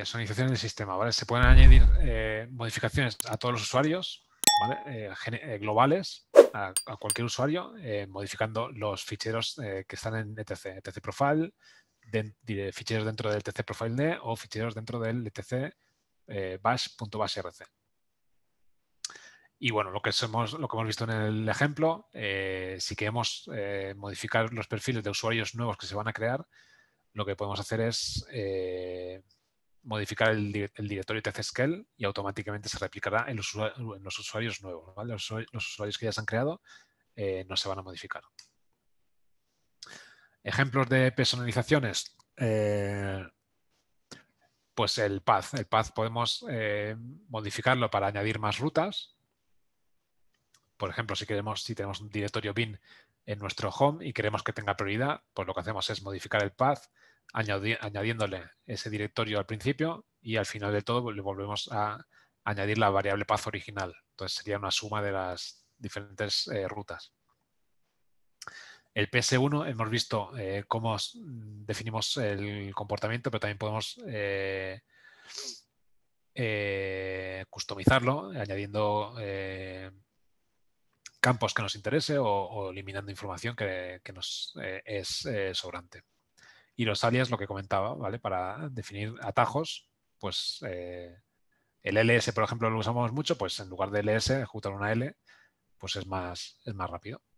personalización eh, del sistema, Se pueden añadir eh, modificaciones a todos los usuarios, eh, globales, a, cualquier usuario, modificando los ficheros que están en ETC, ETC Profile, de, ficheros dentro del ETC profile o ficheros dentro del ETC bash.bashrc. Y bueno, lo que, somos, lo que hemos visto en el ejemplo, si queremos modificar los perfiles de usuarios nuevos que se van a crear, lo que podemos hacer es modificar el, directorio TCSQL y automáticamente se replicará en los, usuarios nuevos. Los, usuarios que ya se han creado eh, no se van a modificar. Ejemplos de personalizaciones. Eh, pues el path. El path podemos eh, modificarlo para añadir más rutas. Por ejemplo, si queremos, si tenemos un directorio bin en nuestro home y queremos que tenga prioridad, pues lo que hacemos es modificar el path Añadiendo añadiéndole ese directorio al principio y al final de todo le volvemos a añadir la variable path original. Entonces sería una suma de las diferentes eh, rutas. El PS1 hemos visto eh, cómo definimos el comportamiento, pero también podemos eh, customizarlo añadiendo campos que nos interese o, eliminando información que nos es sobrante. Y los alias, lo que comentaba, ¿vale? Para definir atajos, pues eh, el ls, por ejemplo, lo usamos mucho, pues en lugar de ls, ejecutar una l, pues es más, es más rápido.